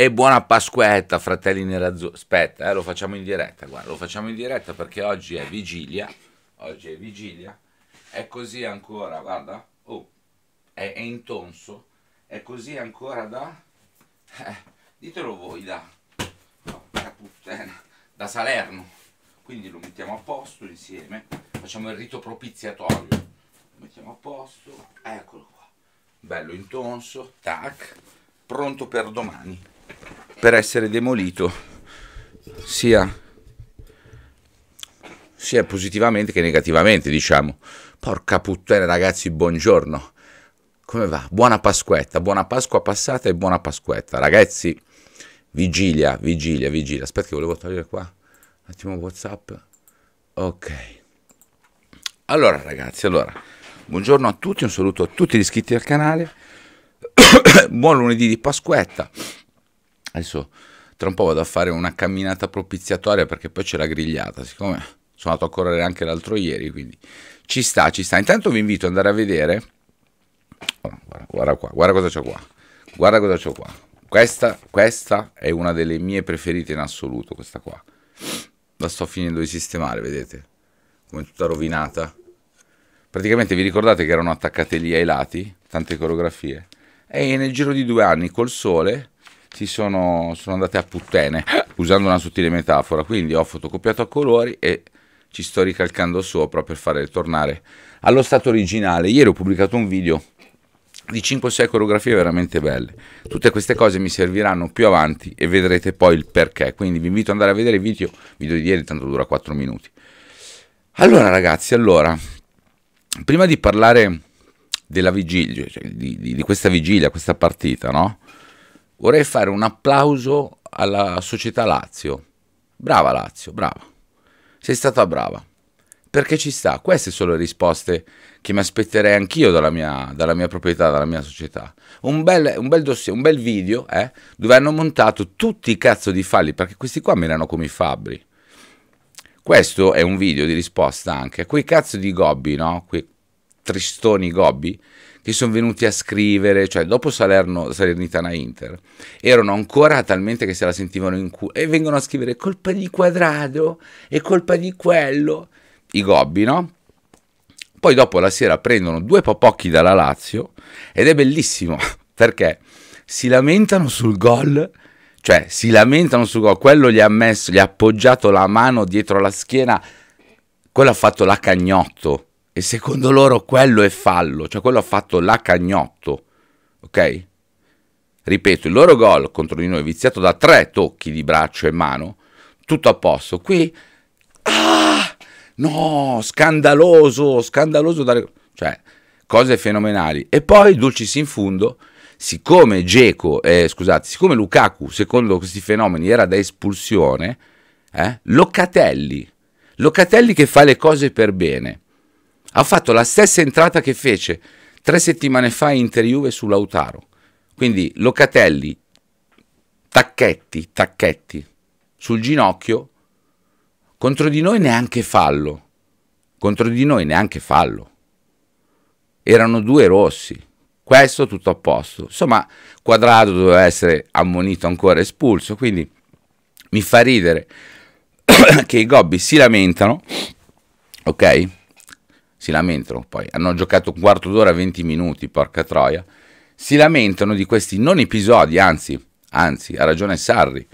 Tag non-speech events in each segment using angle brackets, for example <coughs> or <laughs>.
E buona Pasquetta, fratelli nerazzurri. Aspetta, eh, lo facciamo in diretta, guarda, lo facciamo in diretta perché oggi è vigilia. Oggi è vigilia. È così ancora, guarda. Oh, è, è intonso. È così ancora da... Eh, ditelo voi da... Da, puttana, da Salerno. Quindi lo mettiamo a posto insieme. Facciamo il rito propiziatorio. Lo mettiamo a posto. Eccolo qua. Bello intonso. Tac. Pronto per domani per essere demolito sia, sia positivamente che negativamente, diciamo. Porca puttana ragazzi, buongiorno. Come va? Buona Pasquetta, buona Pasqua passata e buona Pasquetta. Ragazzi, vigilia, vigilia, vigilia. Aspetta che volevo togliere qua un attimo Whatsapp. Ok. Allora ragazzi, allora, buongiorno a tutti, un saluto a tutti gli iscritti al canale. <coughs> Buon lunedì di Pasquetta adesso tra un po' vado a fare una camminata propiziatoria perché poi c'è la grigliata, siccome sono andato a correre anche l'altro ieri, quindi ci sta, ci sta. Intanto vi invito ad andare a vedere, oh, guarda, guarda, qua, guarda cosa c'ho qua, guarda cosa c'ho qua. Questa, questa è una delle mie preferite in assoluto, questa qua. La sto finendo di sistemare, vedete? Come tutta rovinata. Praticamente vi ricordate che erano attaccate lì ai lati, tante coreografie? E nel giro di due anni col sole si sono, sono andate a puttene, usando una sottile metafora. Quindi ho fotocopiato a colori e ci sto ricalcando sopra per fare ritornare allo stato originale. Ieri ho pubblicato un video di 5-6 coreografie veramente belle. Tutte queste cose mi serviranno più avanti e vedrete poi il perché. Quindi vi invito ad andare a vedere il video, video di ieri, tanto dura 4 minuti. Allora ragazzi, allora, prima di parlare della vigilia, cioè di, di, di questa vigilia, questa partita, no? vorrei fare un applauso alla società Lazio. Brava Lazio, brava. Sei stata brava. Perché ci sta? Queste sono le risposte che mi aspetterei anch'io dalla mia, dalla mia proprietà, dalla mia società. Un bel, un bel dossier, un bel video eh, dove hanno montato tutti i cazzo di falli, perché questi qua mi erano come i fabbri. Questo è un video di risposta anche a quei cazzo di gobbi, no? Quei tristoni gobbi che sono venuti a scrivere, cioè dopo Salerno, Salernitana Inter, erano ancora talmente che se la sentivano in culo e vengono a scrivere colpa di Quadrado e colpa di quello, i gobbi, no? Poi dopo la sera prendono due popocchi dalla Lazio ed è bellissimo <laughs> perché si lamentano sul gol, cioè si lamentano sul gol, quello gli ha messo, gli ha appoggiato la mano dietro la schiena, quello ha fatto la cagnotto e secondo loro quello è fallo, cioè quello ha fatto la cagnotto, ok? Ripeto, il loro gol contro di noi viziato da tre tocchi di braccio e mano, tutto a posto. Qui, ah, no, scandaloso, scandaloso, da... cioè, cose fenomenali. E poi, dulcis in fundo, siccome Geco, eh, scusate, siccome Lukaku, secondo questi fenomeni, era da espulsione, eh, Locatelli, Locatelli che fa le cose per bene, ha fatto la stessa entrata che fece tre settimane fa in Inter-Juve su Lautaro. Quindi Locatelli, tacchetti, tacchetti, sul ginocchio, contro di noi neanche fallo, contro di noi neanche fallo. Erano due rossi, questo tutto a posto. Insomma, Quadrado doveva essere ammonito ancora espulso, quindi mi fa ridere <coughs> che i gobbi si lamentano, ok? si lamentano poi, hanno giocato un quarto d'ora, e 20 minuti, porca troia, si lamentano di questi non episodi, anzi, anzi, ha ragione Sarri,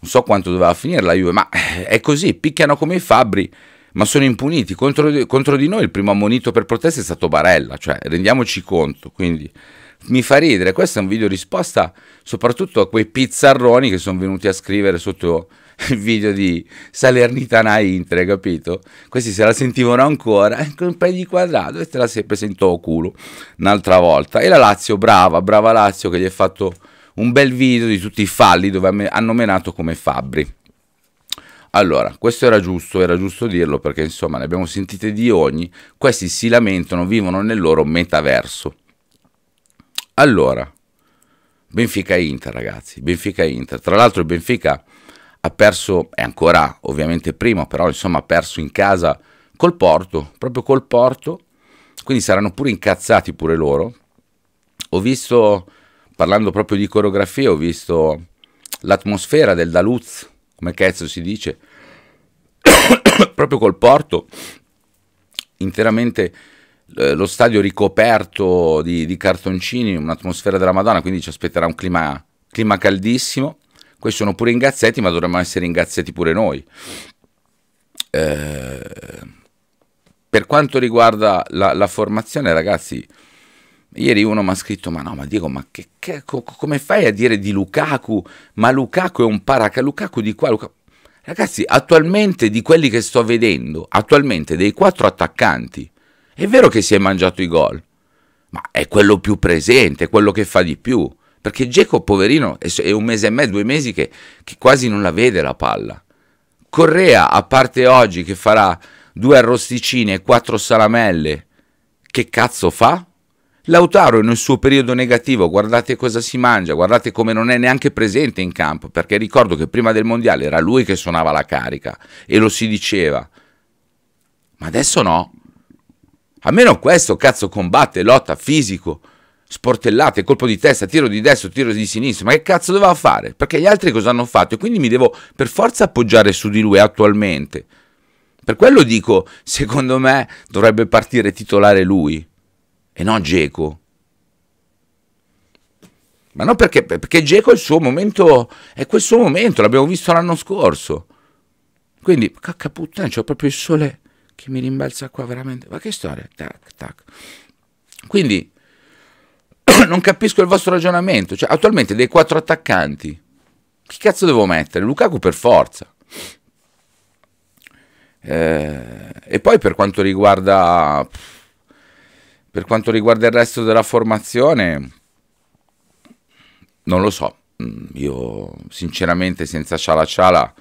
non so quanto doveva finire la Juve, ma eh, è così, picchiano come i fabbri, ma sono impuniti, contro, contro di noi il primo ammonito per protesta è stato Barella, cioè rendiamoci conto, quindi mi fa ridere, questo è un video risposta soprattutto a quei pizzarroni che sono venuti a scrivere sotto il <laughs> video di Salernitana Inter, capito? Questi se la sentivano ancora, eh, con un paio di quadrato e te la si presentò culo un'altra volta. E la Lazio, brava, brava Lazio che gli ha fatto un bel video di tutti i falli dove hanno menato come Fabri. Allora, questo era giusto, era giusto dirlo perché insomma ne abbiamo sentite di ogni, questi si lamentano, vivono nel loro metaverso. Allora, Benfica Inter ragazzi, Benfica Inter, tra l'altro il Benfica ha perso, è ancora ovviamente prima, però insomma ha perso in casa col Porto, proprio col Porto, quindi saranno pure incazzati pure loro. Ho visto, parlando proprio di coreografia, ho visto l'atmosfera del Daluz, come cazzo si dice, <coughs> proprio col Porto, interamente eh, lo stadio ricoperto di, di cartoncini, un'atmosfera della Madonna, quindi ci aspetterà un clima, clima caldissimo questi sono pure ingazzetti, ma dovremmo essere ingazzetti pure noi. Eh, per quanto riguarda la, la formazione, ragazzi, Ieri uno mi ha scritto: Ma no, ma Diego, ma che, che, co, come fai a dire di Lukaku? Ma Lukaku è un paraca. Lukaku di qua. Lukaku... Ragazzi, attualmente di quelli che sto vedendo, attualmente dei quattro attaccanti, è vero che si è mangiato i gol, ma è quello più presente, è quello che fa di più. Perché Geco, poverino, è un mese e mezzo, due mesi che, che quasi non la vede la palla. Correa, a parte oggi che farà due arrosticine e quattro salamelle, che cazzo fa? Lautaro nel suo periodo negativo, guardate cosa si mangia, guardate come non è neanche presente in campo, perché ricordo che prima del mondiale era lui che suonava la carica e lo si diceva. Ma adesso no. Almeno questo cazzo combatte, lotta, fisico sportellate, colpo di testa, tiro di destra, tiro di sinistra, ma che cazzo doveva fare? Perché gli altri cosa hanno fatto? E quindi mi devo per forza appoggiare su di lui attualmente. Per quello dico, secondo me dovrebbe partire titolare lui e non Geco. Ma non perché, perché Geco è il suo momento, è quel suo momento, l'abbiamo visto l'anno scorso. Quindi, cacca puttana, c'ho proprio il sole che mi rimbalza qua veramente. Ma che storia? Tac, tac. Quindi, non capisco il vostro ragionamento. Cioè, attualmente dei quattro attaccanti, chi cazzo devo mettere? Lukaku per forza. Eh, e poi per quanto riguarda per quanto riguarda il resto della formazione, non lo so. Mm, io sinceramente senza ciala ciala,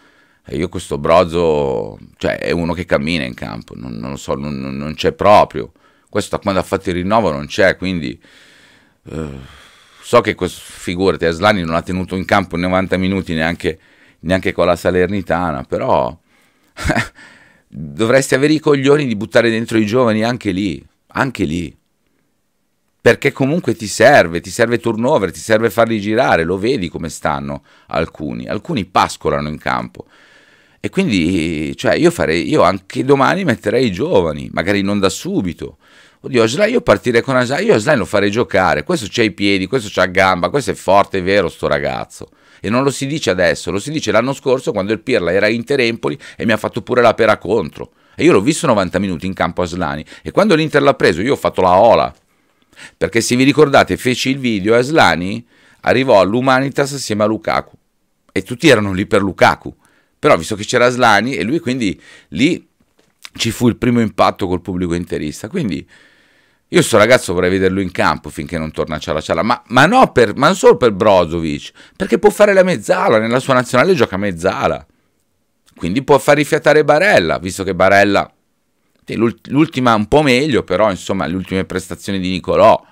eh, io questo Brozo, cioè è uno che cammina in campo, non, non lo so, non, non c'è proprio. Questo quando ha fatto il rinnovo non c'è, quindi eh, so che questo, figurati, Aslani non ha tenuto in campo 90 minuti neanche, neanche con la Salernitana, però <laughs> dovresti avere i coglioni di buttare dentro i giovani anche lì, anche lì. Perché comunque ti serve, ti serve turnover, ti serve farli girare, lo vedi come stanno alcuni, alcuni pascolano in campo. E quindi, cioè, io farei, io anche domani metterei i giovani, magari non da subito, oddio Aslai io partirei con Aslai, io Aslai lo farei giocare, questo c'ha i piedi, questo c'ha gamba, questo è forte, è vero sto ragazzo. E non lo si dice adesso, lo si dice l'anno scorso quando il Pirla era Inter Empoli e mi ha fatto pure la pera contro. E io l'ho visto 90 minuti in campo Aslani e quando l'Inter l'ha preso io ho fatto la ola. Perché se vi ricordate feci il video e Aslani arrivò all'Umanitas assieme a Lukaku e tutti erano lì per Lukaku. Però visto che c'era Aslani e lui quindi lì ci fu il primo impatto col pubblico interista. Quindi io sto ragazzo vorrei vederlo in campo finché non torna a Ciala Ciala, ma, ma, no per, ma non solo per Brozovic, perché può fare la mezzala, nella sua nazionale gioca mezzala. Quindi può far rifiatare Barella, visto che Barella, l'ultima un po' meglio, però insomma le ultime prestazioni di Nicolò.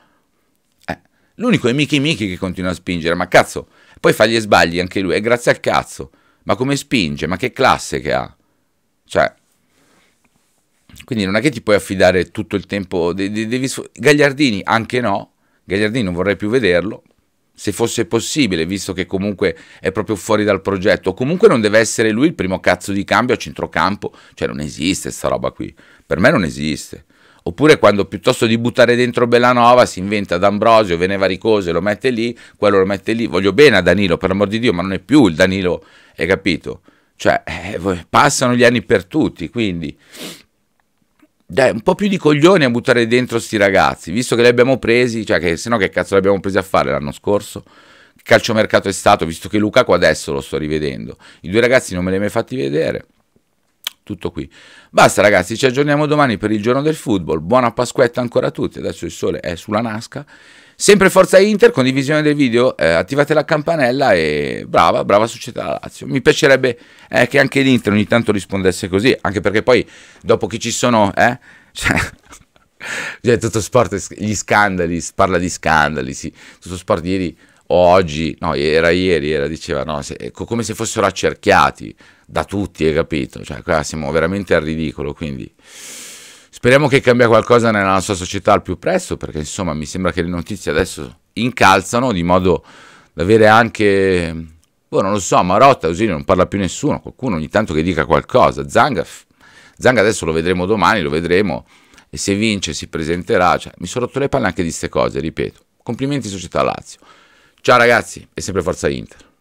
Eh, l'unico è Miki Miki che continua a spingere, ma cazzo, poi fa gli sbagli anche lui, è grazie al cazzo. Ma come spinge, ma che classe che ha. Cioè, quindi non è che ti puoi affidare tutto il tempo. De- devi Gagliardini anche no. Gagliardini non vorrei più vederlo. Se fosse possibile, visto che comunque è proprio fuori dal progetto, comunque non deve essere lui il primo cazzo di cambio a centrocampo. Cioè, non esiste sta roba qui. Per me non esiste. Oppure quando piuttosto di buttare dentro Bellanova si inventa D'Ambrosio, Veneva Ricose, lo mette lì, quello lo mette lì. Voglio bene a Danilo, per amor di Dio, ma non è più il Danilo, hai capito? Cioè, eh, passano gli anni per tutti, quindi dai, un po' più di coglioni a buttare dentro sti ragazzi, visto che li abbiamo presi, cioè che se no che cazzo li abbiamo presi a fare l'anno scorso? Che calciomercato è stato, visto che Luca qua adesso lo sto rivedendo. I due ragazzi non me li hai mai fatti vedere. Tutto qui. Basta ragazzi, ci aggiorniamo domani per il giorno del football. Buona Pasquetta ancora a tutti. Adesso il sole è sulla nasca. Sempre Forza Inter, condivisione del video, eh, attivate la campanella e brava, brava società Lazio. Mi piacerebbe eh, che anche l'Inter ogni tanto rispondesse così, anche perché poi dopo che ci sono... Eh, <laughs> cioè, cioè, tutto sport, gli scandali, parla di scandali, sì. tutto sport ieri o oggi, no, era ieri, era, diceva, no, se, ecco, come se fossero accerchiati da tutti, hai capito? Cioè, qua siamo veramente al ridicolo, quindi... Speriamo che cambia qualcosa nella nostra società al più presto, perché insomma mi sembra che le notizie adesso incalzano di modo da avere anche, boh, non lo so, Marotta, così non parla più nessuno, qualcuno ogni tanto che dica qualcosa, Zanga, Zanga adesso lo vedremo domani, lo vedremo, e se vince si presenterà, cioè, mi sono rotto le palle anche di queste cose, ripeto, complimenti società Lazio. Ciao ragazzi e sempre forza Inter.